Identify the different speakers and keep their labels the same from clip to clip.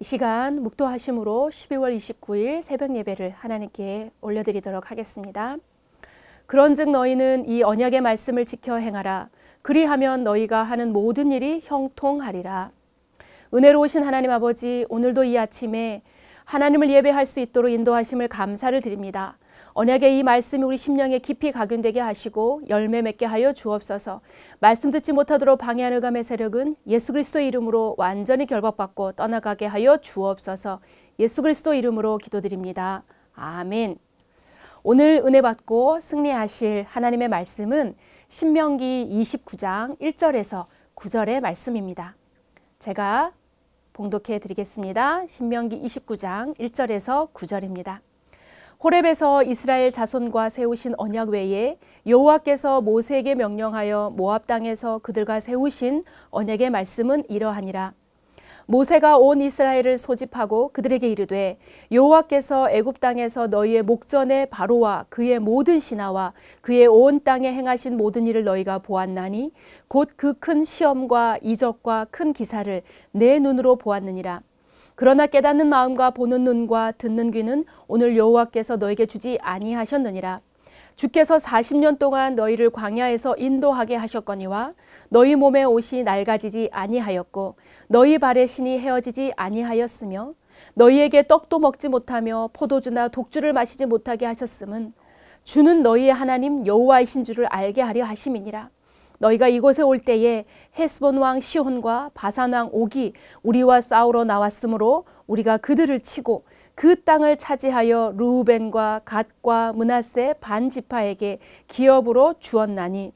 Speaker 1: 이 시간 묵도하심으로 12월 29일 새벽 예배를 하나님께 올려드리도록 하겠습니다. 그런즉 너희는 이 언약의 말씀을 지켜 행하라. 그리하면 너희가 하는 모든 일이 형통하리라. 은혜로우신 하나님 아버지, 오늘도 이 아침에 하나님을 예배할 수 있도록 인도하심을 감사를 드립니다. 언약의 이 말씀이 우리 심령에 깊이 각인되게 하시고 열매 맺게 하여 주옵소서. 말씀 듣지 못하도록 방해하는 감의 세력은 예수 그리스도 이름으로 완전히 결박받고 떠나가게 하여 주옵소서. 예수 그리스도 이름으로 기도드립니다. 아멘. 오늘 은혜 받고 승리하실 하나님의 말씀은 신명기 29장 1절에서 9절의 말씀입니다. 제가 봉독해 드리겠습니다. 신명기 29장 1절에서 9절입니다. 호렙에서 이스라엘 자손과 세우신 언약 외에 여호와께서 모세에게 명령하여 모압 땅에서 그들과 세우신 언약의 말씀은 이러하니라. 모세가 온 이스라엘을 소집하고 그들에게 이르되 여호와께서 애굽 땅에서 너희의 목전에 바로와 그의 모든 신하와 그의 온 땅에 행하신 모든 일을 너희가 보았나니 곧 그 큰 시험과 이적과 큰 기사를 내 눈으로 보았느니라 그러나 깨닫는 마음과 보는 눈과 듣는 귀는 오늘 여호와께서 너에게 주지 아니하셨느니라. 주께서 40년 동안 너희를 광야에서 인도하게 하셨거니와 너희 몸의 옷이 낡아지지 아니하였고 너희 발의 신이 헤어지지 아니하였으며 너희에게 떡도 먹지 못하며 포도주나 독주를 마시지 못하게 하셨음은 주는 너희의 하나님 여호와이신 줄을 알게 하려 하심이니라. 너희가 이곳에 올 때에 헤스본 왕 시혼과 바산 왕 옥이 우리와 싸우러 나왔으므로 우리가 그들을 치고 그 땅을 차지하여 루벤과 갓과 문하세 반지파에게 기업으로 주었나니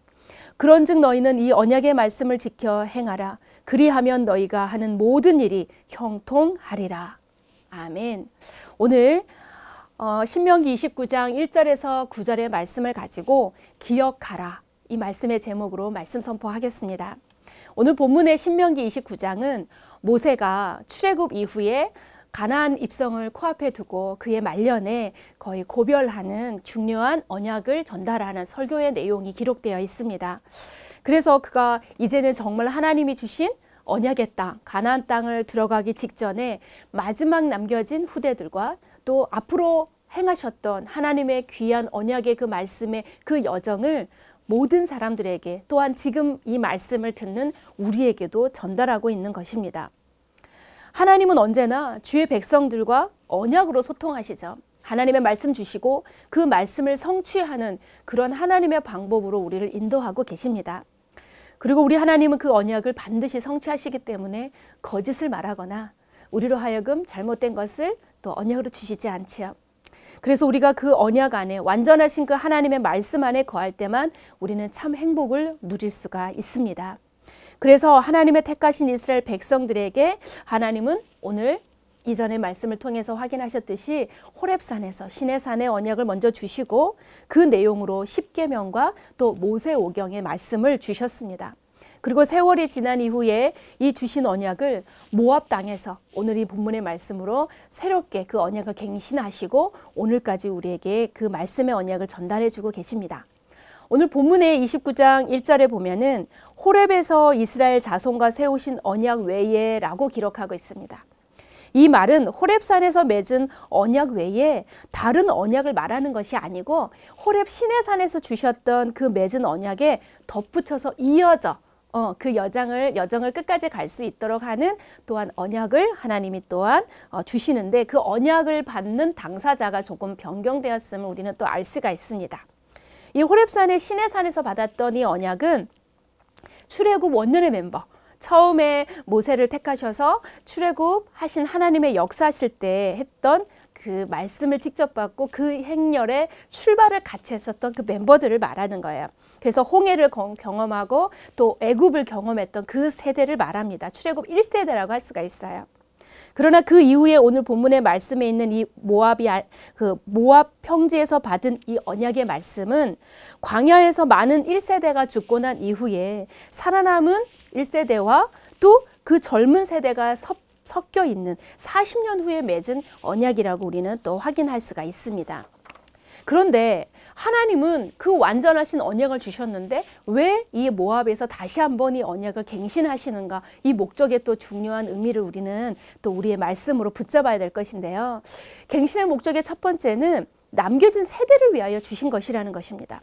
Speaker 1: 그런즉 너희는 이 언약의 말씀을 지켜 행하라 그리하면 너희가 하는 모든 일이 형통하리라 아멘 오늘 어, 신명기 29장 1절에서 9절의 말씀을 가지고 기억하라 이 말씀의 제목으로 말씀 선포하겠습니다. 오늘 본문의 신명기 29장은 모세가 출애굽 이후에 가나안 입성을 코앞에 두고 그의 말년에 거의 고별하는 중요한 언약을 전달하는 설교의 내용이 기록되어 있습니다. 그래서 그가 이제는 정말 하나님이 주신 언약의 땅, 가나안 땅을 들어가기 직전에 마지막 남겨진 후대들과 또 앞으로 행하셨던 하나님의 귀한 언약의 그 말씀의 그 여정을 모든 사람들에게 또한 지금 이 말씀을 듣는 우리에게도 전달하고 있는 것입니다. 하나님은 언제나 주의 백성들과 언약으로 소통하시죠. 하나님의 말씀 주시고 그 말씀을 성취하는 그런 하나님의 방법으로 우리를 인도하고 계십니다. 그리고 우리 하나님은 그 언약을 반드시 성취하시기 때문에 거짓을 말하거나 우리로 하여금 잘못된 것을 또 언약으로 주시지 않지요. 그래서 우리가 그 언약 안에 완전하신 그 하나님의 말씀 안에 거할 때만 우리는 참 행복을 누릴 수가 있습니다. 그래서 하나님의 택하신 이스라엘 백성들에게 하나님은 오늘 이전의 말씀을 통해서 확인하셨듯이 호랩산에서 시내산의 언약을 먼저 주시고 그 내용으로 십계명과 또 모세오경의 말씀을 주셨습니다. 그리고 세월이 지난 이후에 이 주신 언약을 모압 땅에서 오늘 이 본문의 말씀으로 새롭게 그 언약을 갱신하시고 오늘까지 우리에게 그 말씀의 언약을 전달해 주고 계십니다. 오늘 본문의 29장 1절에 보면은 호렙에서 이스라엘 자손과 세우신 언약 외에라고 기록하고 있습니다. 이 말은 호렙산에서 맺은 언약 외에 다른 언약을 말하는 것이 아니고 호렙 시내산에서 주셨던 그 맺은 언약에 덧붙여서 이어져 어, 그 여정을 여정을 끝까지 갈 수 있도록 하는 또한 언약을 하나님이 또한 어, 주시는데 그 언약을 받는 당사자가 조금 변경되었음을 우리는 또 알 수가 있습니다. 이 호렙산의 시내산에서 받았던 이 언약은 출애굽 원년의 멤버 처음에 모세를 택하셔서 출애굽 하신 하나님의 역사하실 때 했던 그 말씀을 직접 받고 그행렬에 출발을 같이 했었던 그 멤버들을 말하는 거예요. 그래서 홍해를 경험하고 또 애굽을 경험했던 그 세대를 말합니다. 출애굽 1세대라고 할 수가 있어요. 그러나 그 이후에 오늘 본문의 말씀에 있는 이 모압이 그 모압 평지에서 받은 이 언약의 말씀은 광야에서 많은 1세대가 죽고 난 이후에 살아남은 1세대와 또 그 젊은 세대가 섭 섞여 있는 40년 후에 맺은 언약이라고 우리는 또 확인할 수가 있습니다. 그런데 하나님은 그 완전하신 언약을 주셨는데 왜 이 모압에서 다시 한번 이 언약을 갱신하시는가 이 목적의 또 중요한 의미를 우리는 또 우리의 말씀으로 붙잡아야 될 것인데요. 갱신의 목적의 첫 번째는 남겨진 세대를 위하여 주신 것이라는 것입니다.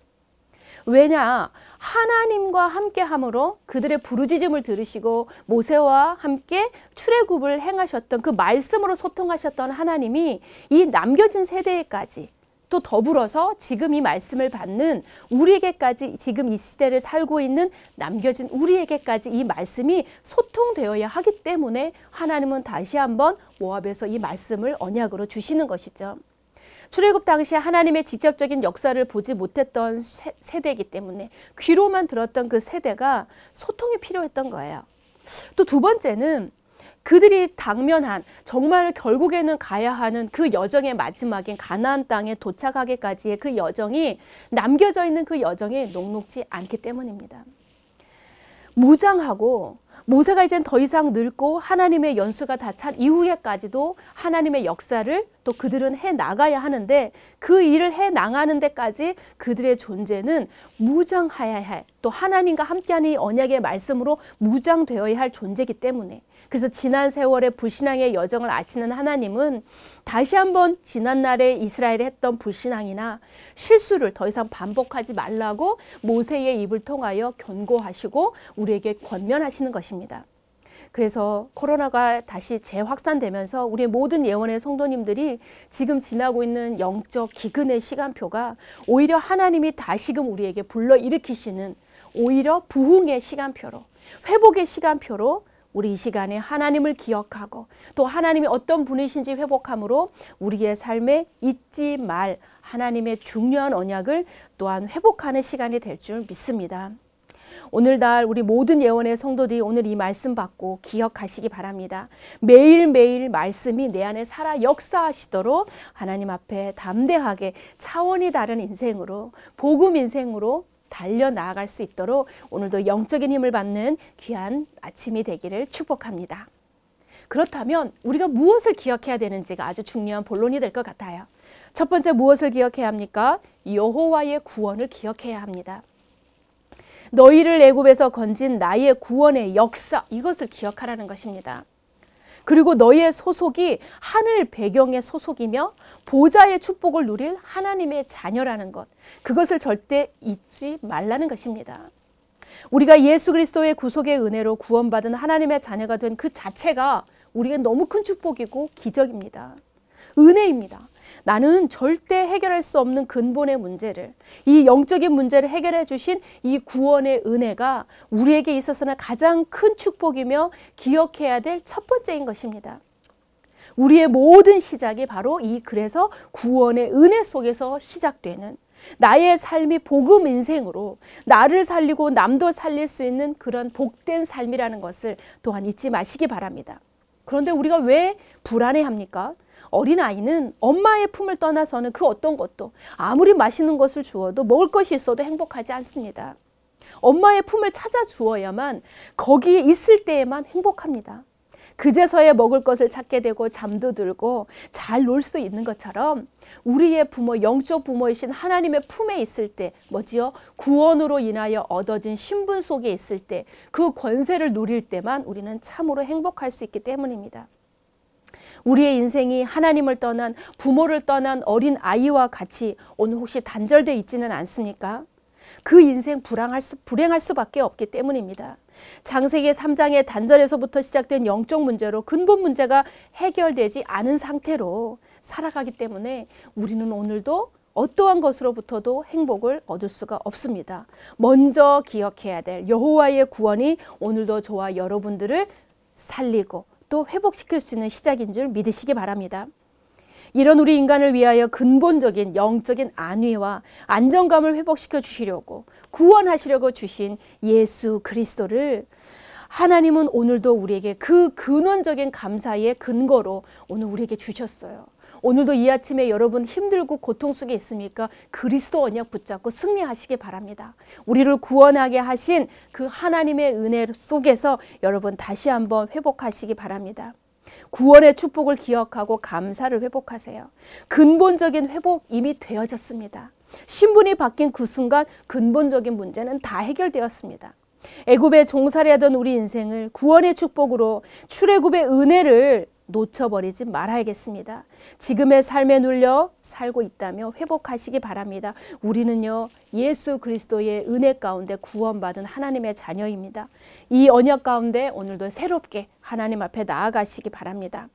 Speaker 1: 왜냐 하나님과 함께 함으로 그들의 부르짖음을 들으시고 모세와 함께 출애굽을 행하셨던 그 말씀으로 소통하셨던 하나님이 이 남겨진 세대에까지 또 더불어서 지금 이 말씀을 받는 우리에게까지 지금 이 시대를 살고 있는 남겨진 우리에게까지 이 말씀이 소통되어야 하기 때문에 하나님은 다시 한번 모압에서 이 말씀을 언약으로 주시는 것이죠. 출애굽 당시 하나님의 직접적인 역사를 보지 못했던 세, 대이기 때문에 귀로만 들었던 그 세대가 소통이 필요했던 거예요. 또 두 번째는 그들이 당면한 정말 결국에는 가야 하는 그 여정의 마지막인 가나안 땅에 도착하기까지의 그 여정이 남겨져 있는 그 여정이 녹록지 않기 때문입니다. 무장하고 모세가 이젠 더 이상 늙고 하나님의 연수가 다 찬 이후에까지도 하나님의 역사를 또 그들은 해 나가야 하는데 그 일을 해 나가는 데까지 그들의 존재는 무장하여야 할 또 하나님과 함께하는 언약의 말씀으로 무장되어야 할 존재이기 때문에 그래서 지난 세월의 불신앙의 여정을 아시는 하나님은 다시 한번 지난날에 이스라엘이 했던 불신앙이나 실수를 더 이상 반복하지 말라고 모세의 입을 통하여 견고하시고 우리에게 권면하시는 것입니다. 그래서 코로나가 다시 재확산되면서 우리 모든 예원의 성도님들이 지금 지나고 있는 영적 기근의 시간표가 오히려 하나님이 다시금 우리에게 불러 일으키시는 오히려 부흥의 시간표로 회복의 시간표로 우리 이 시간에 하나님을 기억하고 또 하나님이 어떤 분이신지 회복함으로 우리의 삶에 잊지 말 하나님의 중요한 언약을 또한 회복하는 시간이 될 줄 믿습니다. 오늘날 우리 모든 예언의 성도들이 오늘 이 말씀 받고 기억하시기 바랍니다. 매일매일 말씀이 내 안에 살아 역사하시도록 하나님 앞에 담대하게 차원이 다른 인생으로 복음 인생으로 달려 나아갈 수 있도록 오늘도 영적인 힘을 받는 귀한 아침이 되기를 축복합니다. 그렇다면 우리가 무엇을 기억해야 되는지가 아주 중요한 본론이 될 것 같아요. 첫 번째 무엇을 기억해야 합니까? 여호와의 구원을 기억해야 합니다. 너희를 애굽에서 건진 나의 구원의 역사 이것을 기억하라는 것입니다. 그리고 너희의 소속이 하늘 배경의 소속이며 보좌의 축복을 누릴 하나님의 자녀라는 것. 그것을 절대 잊지 말라는 것입니다. 우리가 예수 그리스도의 구속의 은혜로 구원받은 하나님의 자녀가 된 그 자체가 우리에게 너무 큰 축복이고 기적입니다. 은혜입니다. 나는 절대 해결할 수 없는 근본의 문제를 이 영적인 문제를 해결해 주신 이 구원의 은혜가 우리에게 있어서는 가장 큰 축복이며 기억해야 될 첫 번째인 것입니다. 우리의 모든 시작이 바로 이 그래서 구원의 은혜 속에서 시작되는 나의 삶이 복음 인생으로 나를 살리고 남도 살릴 수 있는 그런 복된 삶이라는 것을 또한 잊지 마시기 바랍니다. 그런데 우리가 왜 불안해합니까? 어린아이는 엄마의 품을 떠나서는 그 어떤 것도 아무리 맛있는 것을 주어도 먹을 것이 있어도 행복하지 않습니다. 엄마의 품을 찾아 주어야만 거기에 있을 때에만 행복합니다. 그제서야 먹을 것을 찾게 되고 잠도 들고 잘 놀 수 있는 것처럼 우리의 부모 영적 부모이신 하나님의 품에 있을 때 뭐지요? 구원으로 인하여 얻어진 신분 속에 있을 때 그 권세를 누릴 때만 우리는 참으로 행복할 수 있기 때문입니다. 우리의 인생이 하나님을 떠난 부모를 떠난 어린 아이와 같이 오늘 혹시 단절되어 있지는 않습니까? 그 인생 불행할, 수, 불행할 수밖에 없기 때문입니다. 장세기 3장의 단절에서부터 시작된 영적 문제로 근본 문제가 해결되지 않은 상태로 살아가기 때문에 우리는 오늘도 어떠한 것으로부터도 행복을 얻을 수가 없습니다. 먼저 기억해야 될 여호와의 구원이 오늘도 저와 여러분들을 살리고 또 회복시킬 수 있는 시작인 줄 믿으시기 바랍니다. 이런 우리 인간을 위하여 근본적인 영적인 안위와 안정감을 회복시켜 주시려고 구원하시려고 주신 예수 그리스도를 하나님은 오늘도 우리에게 그 근원적인 감사의 근거로 오늘 우리에게 주셨어요. 오늘도 이 아침에 여러분 힘들고 고통 속에 있습니까? 그리스도 언약 붙잡고 승리하시기 바랍니다. 우리를 구원하게 하신 그 하나님의 은혜 속에서 여러분 다시 한번 회복하시기 바랍니다. 구원의 축복을 기억하고 감사를 회복하세요. 근본적인 회복 이미 되어졌습니다. 신분이 바뀐 그 순간 근본적인 문제는 다 해결되었습니다. 애굽의 종살이하던 우리 인생을 구원의 축복으로 출애굽의 은혜를 놓쳐버리지 말아야겠습니다. 지금의 삶에 눌려 살고 있다며 회복하시기 바랍니다. 우리는요, 예수 그리스도의 은혜 가운데 구원받은 하나님의 자녀입니다. 이 언약 가운데 오늘도 새롭게 하나님 앞에 나아가시기 바랍니다.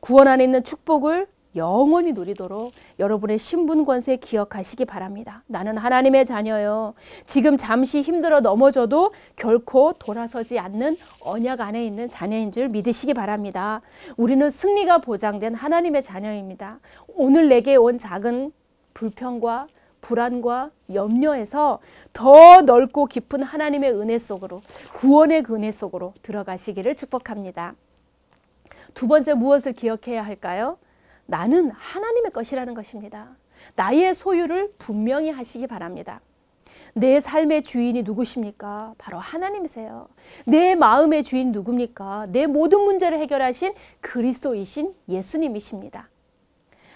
Speaker 1: 구원 안에 있는 축복을 영원히 누리도록 여러분의 신분 권세 기억하시기 바랍니다. 나는 하나님의 자녀요. 지금 잠시 힘들어 넘어져도 결코 돌아서지 않는 언약 안에 있는 자녀인 줄 믿으시기 바랍니다. 우리는 승리가 보장된 하나님의 자녀입니다. 오늘 내게 온 작은 불평과 불안과 염려에서 더 넓고 깊은 하나님의 은혜 속으로 구원의 은혜 속으로 들어가시기를 축복합니다. 두 번째 무엇을 기억해야 할까요? 나는 하나님의 것이라는 것입니다. 나의 소유를 분명히 하시기 바랍니다. 내 삶의 주인이 누구십니까? 바로 하나님이세요. 내 마음의 주인 누굽니까? 내 모든 문제를 해결하신 그리스도이신 예수님이십니다.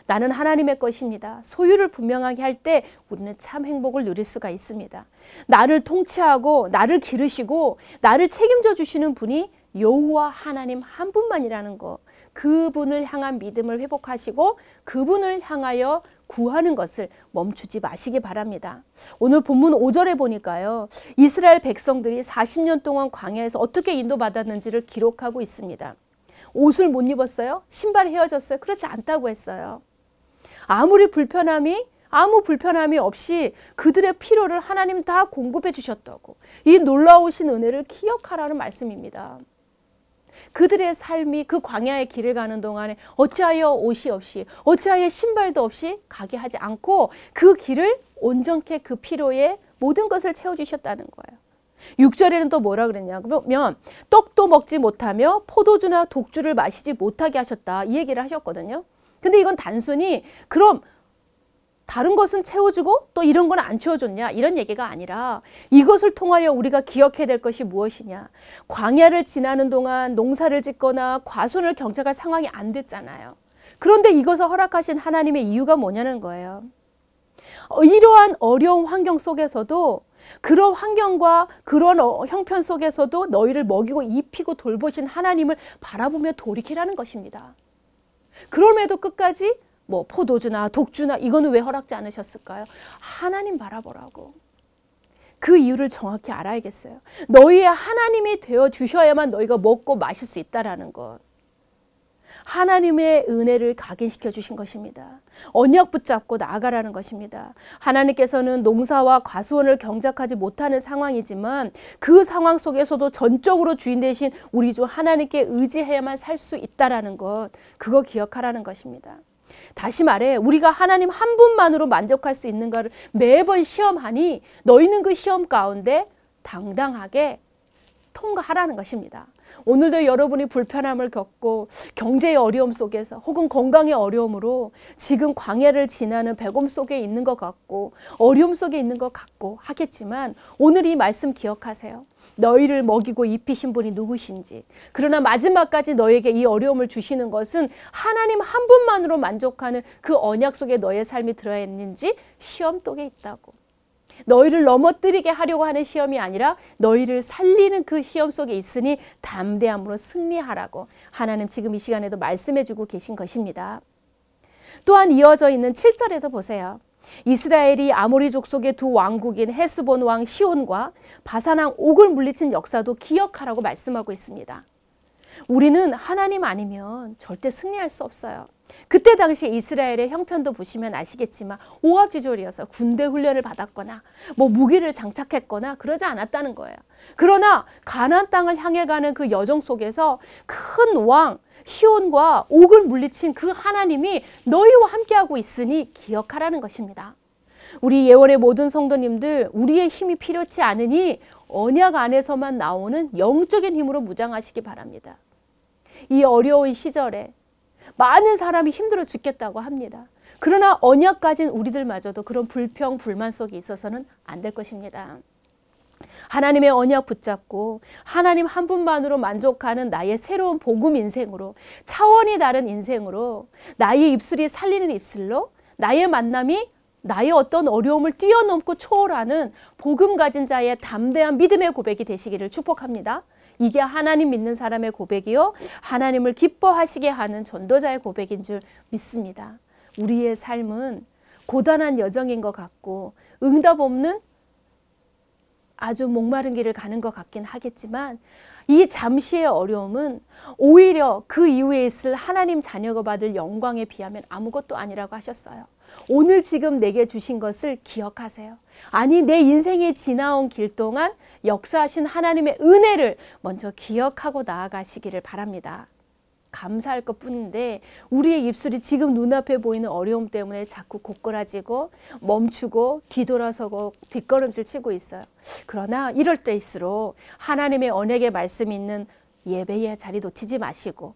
Speaker 1: 나는 하나님의 것입니다. 소유를 분명하게 할 때 우리는 참 행복을 누릴 수가 있습니다. 나를 통치하고 나를 기르시고 나를 책임져 주시는 분이 여호와 하나님 한 분만이라는 것. 그분을 향한 믿음을 회복하시고 그분을 향하여 구하는 것을 멈추지 마시기 바랍니다. 오늘 본문 5절에 보니까요. 이스라엘 백성들이 40년 동안 광야에서 어떻게 인도받았는지를 기록하고 있습니다. 옷을 못 입었어요? 신발 헤어졌어요? 그렇지 않다고 했어요. 아무리 불편함이 아무 불편함이 없이 그들의 필요를 하나님 다 공급해 주셨다고 이 놀라우신 은혜를 기억하라는 말씀입니다. 그들의 삶이 그 광야의 길을 가는 동안에 어찌하여 옷이 없이 어찌하여 신발도 없이 가게 하지 않고 그 길을 온전케 그 피로에 모든 것을 채워주셨다는 거예요. 6절에는 또 뭐라 그랬냐면 떡도 먹지 못하며 포도주나 독주를 마시지 못하게 하셨다 이 얘기를 하셨거든요. 근데 이건 단순히 그럼 다른 것은 채워주고 또 이런 건 안 채워줬냐 이런 얘기가 아니라 이것을 통하여 우리가 기억해야 될 것이 무엇이냐 광야를 지나는 동안 농사를 짓거나 과손을 경작할 상황이 안 됐잖아요 그런데 이것을 허락하신 하나님의 이유가 뭐냐는 거예요 이러한 어려운 환경 속에서도 그런 환경과 그런 어, 형편 속에서도 너희를 먹이고 입히고 돌보신 하나님을 바라보며 돌이키라는 것입니다 그럼에도 끝까지 뭐 포도주나 독주나 이거는 왜 허락지 않으셨을까요? 하나님 바라보라고. 그 이유를 정확히 알아야겠어요. 너희의 하나님이 되어 주셔야만 너희가 먹고 마실 수 있다라는 것. 하나님의 은혜를 각인시켜 주신 것입니다. 언약 붙잡고 나아가라는 것입니다. 하나님께서는 농사와 과수원을 경작하지 못하는 상황이지만 그 상황 속에서도 전적으로 주인 대신 우리 주 하나님께 의지해야만 살 수 있다라는 것 그거 기억하라는 것입니다. 다시 말해 우리가 하나님 한 분만으로 만족할 수 있는가를 매번 시험하니 너희는 그 시험 가운데 당당하게 통과하라는 것입니다. 오늘도 여러분이 불편함을 겪고 경제의 어려움 속에서 혹은 건강의 어려움으로 지금 광야를 지나는 배곰 속에 있는 것 같고 어려움 속에 있는 것 같고 하겠지만 오늘 이 말씀 기억하세요. 너희를 먹이고 입히신 분이 누구신지 그러나 마지막까지 너에게 이 어려움을 주시는 것은 하나님 한 분만으로 만족하는 그 언약 속에 너의 삶이 들어있는지 시험 속에 있다고 너희를 넘어뜨리게 하려고 하는 시험이 아니라 너희를 살리는 그 시험 속에 있으니 담대함으로 승리하라고 하나님 지금 이 시간에도 말씀해 주고 계신 것입니다. 또한 이어져 있는 7절에서 보세요. 이스라엘이 아모리 족속의 두 왕국인 헤스본 왕 시온과 바산왕 옥을 물리친 역사도 기억하라고 말씀하고 있습니다. 우리는 하나님 아니면 절대 승리할 수 없어요. 그때 당시 이스라엘의 형편도 보시면 아시겠지만 오합지졸이어서 군대 훈련을 받았거나 뭐 무기를 장착했거나 그러지 않았다는 거예요. 그러나 가나안 땅을 향해 가는 그 여정 속에서 큰 왕 시온과 옥을 물리친 그 하나님이 너희와 함께하고 있으니 기억하라는 것입니다. 우리 예원의 모든 성도님들 우리의 힘이 필요치 않으니 언약 안에서만 나오는 영적인 힘으로 무장하시기 바랍니다. 이 어려운 시절에 많은 사람이 힘들어 죽겠다고 합니다. 그러나 언약 가진 우리들마저도 그런 불평, 불만 속에 있어서는 안 될 것입니다. 하나님의 언약 붙잡고 하나님 한 분만으로 만족하는 나의 새로운 복음 인생으로 차원이 다른 인생으로 나의 입술이 살리는 입술로 나의 만남이 나의 어떤 어려움을 뛰어넘고 초월하는 복음 가진 자의 담대한 믿음의 고백이 되시기를 축복합니다. 이게 하나님 믿는 사람의 고백이요. 하나님을 기뻐하시게 하는 전도자의 고백인 줄 믿습니다. 우리의 삶은 고단한 여정인 것 같고 응답 없는 아주 목마른 길을 가는 것 같긴 하겠지만 이 잠시의 어려움은 오히려 그 이후에 있을 하나님 자녀가 받을 영광에 비하면 아무것도 아니라고 하셨어요. 오늘 지금 내게 주신 것을 기억하세요. 아니 내 인생에 지나온 길 동안 역사하신 하나님의 은혜를 먼저 기억하고 나아가시기를 바랍니다. 감사할 것 뿐인데 우리의 입술이 지금 눈앞에 보이는 어려움 때문에 자꾸 고꾸라지고 멈추고 뒤돌아서고 뒷걸음질 치고 있어요. 그러나 이럴 때일수록 하나님의 언약의 말씀 있는 예배의 자리 놓치지 마시고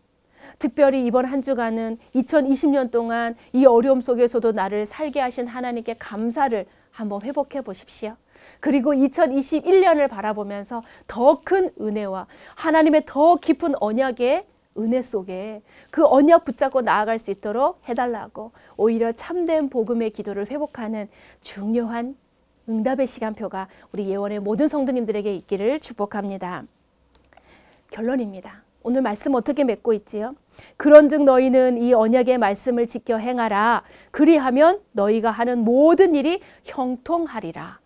Speaker 1: 특별히 이번 한 주간은 2020년 동안 이 어려움 속에서도 나를 살게 하신 하나님께 감사를 한번 회복해 보십시오. 그리고 2021년을 바라보면서 더 큰 은혜와 하나님의 더 깊은 언약의 은혜 속에 그 언약 붙잡고 나아갈 수 있도록 해달라고 오히려 참된 복음의 기도를 회복하는 중요한 응답의 시간표가 우리 예원의 모든 성도님들에게 있기를 축복합니다. 결론입니다. 오늘 말씀 어떻게 맺고 있지요? 그런즉 너희는 이 언약의 말씀을 지켜 행하라. 그리하면 너희가 하는 모든 일이 형통하리라.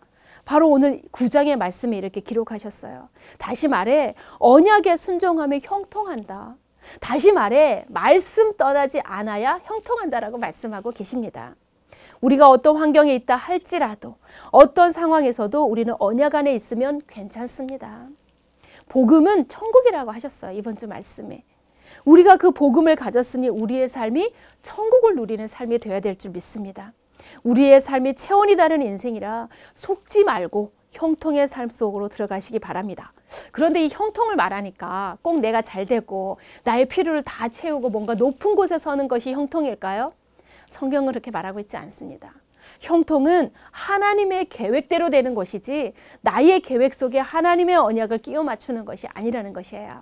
Speaker 1: 바로 오늘 구장의 말씀에 이렇게 기록하셨어요. 다시 말해 언약의 순종함에 형통한다. 다시 말해 말씀 떠나지 않아야 형통한다라고 말씀하고 계십니다. 우리가 어떤 환경에 있다 할지라도 어떤 상황에서도 우리는 언약 안에 있으면 괜찮습니다. 복음은 천국이라고 하셨어요. 이번 주 말씀에. 우리가 그 복음을 가졌으니 우리의 삶이 천국을 누리는 삶이 되어야 될 줄 믿습니다. 우리의 삶이 체온이 다른 인생이라 속지 말고 형통의 삶 속으로 들어가시기 바랍니다. 그런데 이 형통을 말하니까 꼭 내가 잘 되고 나의 필요를 다 채우고 뭔가 높은 곳에 서는 것이 형통일까요? 성경은 그렇게 말하고 있지 않습니다. 형통은 하나님의 계획대로 되는 것이지 나의 계획 속에 하나님의 언약을 끼워 맞추는 것이 아니라는 것이에요.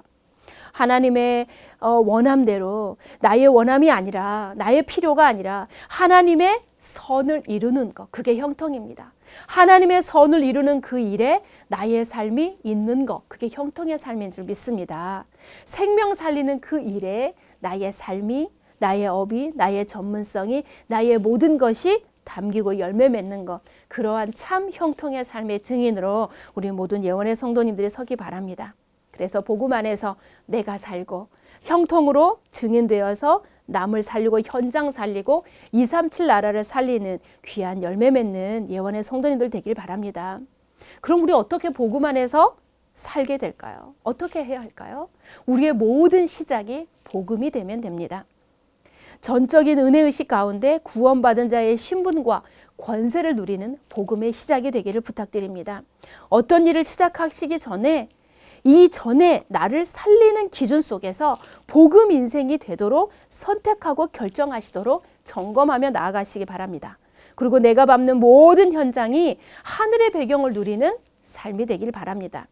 Speaker 1: 하나님의 어, 원함대로 나의 원함이 아니라 나의 필요가 아니라 하나님의 선을 이루는 것 그게 형통입니다. 하나님의 선을 이루는 그 일에 나의 삶이 있는 것 그게 형통의 삶인 줄 믿습니다. 생명 살리는 그 일에 나의 삶이 나의 업이 나의 전문성이 나의 모든 것이 담기고 열매 맺는 것 그러한 참 형통의 삶의 증인으로 우리 모든 예원의 성도님들이 서기 바랍니다. 그래서 복음 안에서 내가 살고 형통으로 증인되어서 남을 살리고 현장 살리고 237 나라를 살리는 귀한 열매 맺는 예원의 성도님들 되길 바랍니다. 그럼 우리 어떻게 복음 안에서 살게 될까요? 어떻게 해야 할까요? 우리의 모든 시작이 복음이 되면 됩니다. 전적인 은혜의식 가운데 구원받은 자의 신분과 권세를 누리는 복음의 시작이 되기를 부탁드립니다. 어떤 일을 시작하시기 전에 이전에 나를 살리는 기준 속에서 복음 인생이 되도록 선택하고 결정하시도록 점검하며 나아가시기 바랍니다. 그리고 내가 밟는 모든 현장이 하늘의 배경을 누리는 삶이 되길 바랍니다.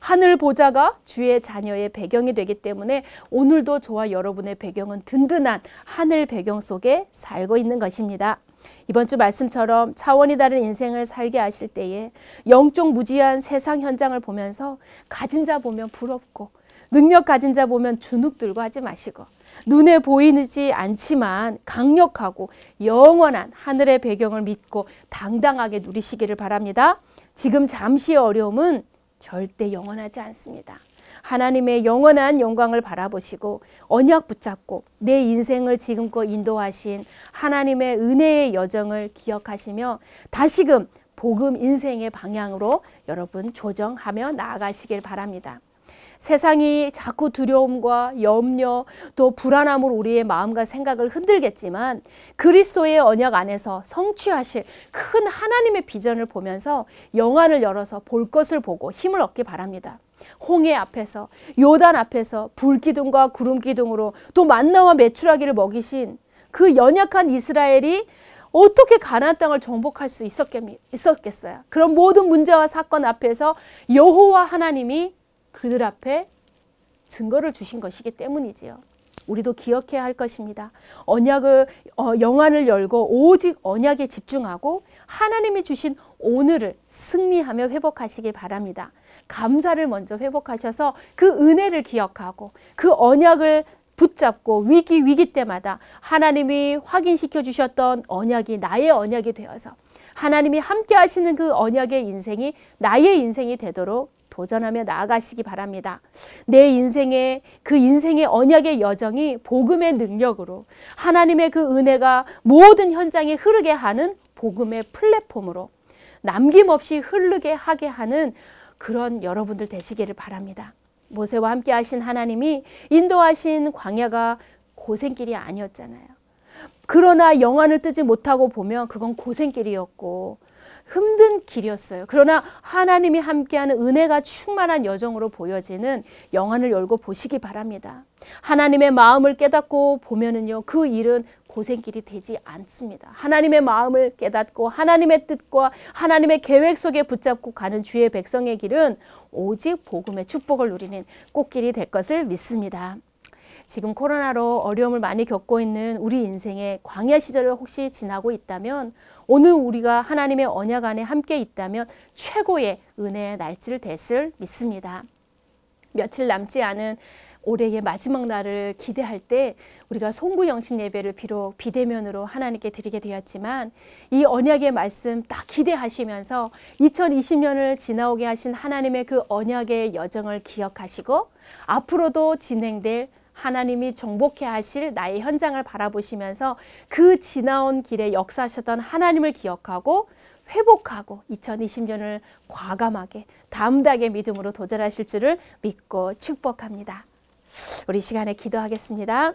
Speaker 1: 하늘 보좌가 주의 자녀의 배경이 되기 때문에 오늘도 저와 여러분의 배경은 든든한 하늘 배경 속에 살고 있는 것입니다. 이번 주 말씀처럼 차원이 다른 인생을 살게 하실 때에 영적 무지한 세상 현장을 보면서 가진 자 보면 부럽고 능력 가진 자 보면 주눅 들고 하지 마시고 눈에 보이지 않지만 강력하고 영원한 하늘의 배경을 믿고 당당하게 누리시기를 바랍니다. 지금 잠시의 어려움은 절대 영원하지 않습니다. 하나님의 영원한 영광을 바라보시고 언약 붙잡고 내 인생을 지금껏 인도하신 하나님의 은혜의 여정을 기억하시며 다시금 복음 인생의 방향으로 여러분 조정하며 나아가시길 바랍니다. 세상이 자꾸 두려움과 염려 또 불안함으로 우리의 마음과 생각을 흔들겠지만 그리스도의 언약 안에서 성취하실 큰 하나님의 비전을 보면서 영안을 열어서 볼 것을 보고 힘을 얻기 바랍니다. 홍해 앞에서 요단 앞에서 불기둥과 구름기둥으로 또 만나와 메추라기를 먹이신 그 연약한 이스라엘이 어떻게 가나안 땅을 정복할 수 있었겠, 어요 그런 모든 문제와 사건 앞에서 여호와 하나님이 그들 앞에 증거를 주신 것이기 때문이지요. 우리도 기억해야 할 것입니다. 언약을 어, 영안을 열고 오직 언약에 집중하고 하나님이 주신 오늘을 승리하며 회복하시길 바랍니다. 감사를 먼저 회복하셔서 그 은혜를 기억하고 그 언약을 붙잡고 위기 위기 때마다 하나님이 확인시켜 주셨던 언약이 나의 언약이 되어서 하나님이 함께 하시는 그 언약의 인생이 나의 인생이 되도록 도전하며 나아가시기 바랍니다. 내 인생의 그 인생의 언약의 여정이 복음의 능력으로 하나님의 그 은혜가 모든 현장에 흐르게 하는 복음의 플랫폼으로 남김없이 흐르게 하게 하는 그런 여러분들 되시기를 바랍니다. 모세와 함께 하신 하나님이 인도하신 광야가 고생길이 아니었잖아요. 그러나 영안을 뜨지 못하고 보면 그건 고생길이었고 힘든 길이었어요. 그러나 하나님이 함께하는 은혜가 충만한 여정으로 보여지는 영안을 열고 보시기 바랍니다. 하나님의 마음을 깨닫고 보면은요, 그 일은 고생길이 되지 않습니다. 하나님의 마음을 깨닫고 하나님의 뜻과 하나님의 계획 속에 붙잡고 가는 주의 백성의 길은 오직 복음의 축복을 누리는 꽃길이 될 것을 믿습니다. 지금 코로나로 어려움을 많이 겪고 있는 우리 인생의 광야 시절을 혹시 지나고 있다면 오늘 우리가 하나님의 언약 안에 함께 있다면 최고의 은혜의 날치를 됐을 믿습니다. 며칠 남지 않은 올해의 마지막 날을 기대할 때 우리가 송구 영신 예배를 비록 비대면으로 하나님께 드리게 되었지만 이 언약의 말씀 딱 기대하시면서 2020년을 지나오게 하신 하나님의 그 언약의 여정을 기억하시고 앞으로도 진행될 하나님이 정복해 하실 나의 현장을 바라보시면서 그 지나온 길에 역사하셨던 하나님을 기억하고 회복하고 2020년을 과감하게 담대하게 믿음으로 도전하실 줄을 믿고 축복합니다. 우리 시간에 기도하겠습니다.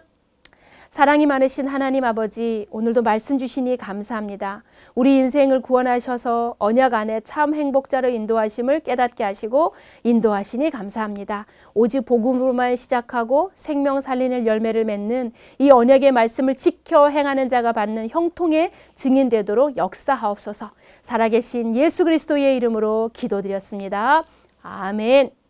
Speaker 1: 사랑이 많으신 하나님 아버지, 오늘도 말씀 주시니 감사합니다. 우리 인생을 구원하셔서 언약 안에 참 행복자로 인도하심을 깨닫게 하시고 인도하시니 감사합니다. 오직 복음으로만 시작하고 생명 살리는 열매를 맺는 이 언약의 말씀을 지켜 행하는 자가 받는 형통의 증인 되도록 역사하옵소서. 살아계신 예수 그리스도의 이름으로 기도드렸습니다. 아멘.